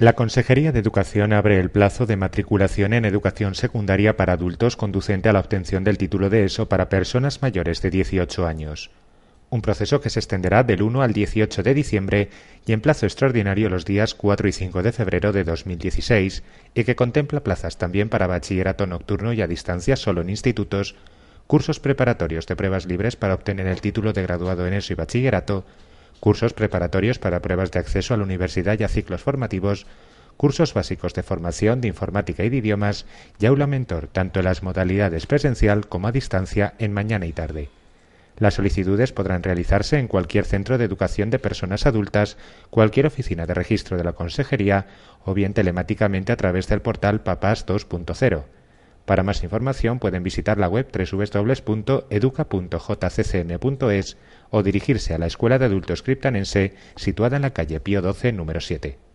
La Consejería de Educación abre el plazo de matriculación en educación secundaria para adultos conducente a la obtención del título de ESO para personas mayores de 18 años. Un proceso que se extenderá del 1 al 18 de diciembre y en plazo extraordinario los días 4 y 5 de febrero de 2016 y que contempla plazas también para bachillerato nocturno y a distancia solo en institutos, cursos preparatorios de pruebas libres para obtener el título de graduado en ESO y bachillerato cursos preparatorios para pruebas de acceso a la universidad y a ciclos formativos, cursos básicos de formación de informática y de idiomas y aula mentor tanto en las modalidades presencial como a distancia en mañana y tarde. Las solicitudes podrán realizarse en cualquier centro de educación de personas adultas, cualquier oficina de registro de la Consejería o bien telemáticamente a través del portal Papás 2.0. Para más información pueden visitar la web www.educa.jccn.es o dirigirse a la Escuela de Adultos Criptanense situada en la calle Pío XII, número 7.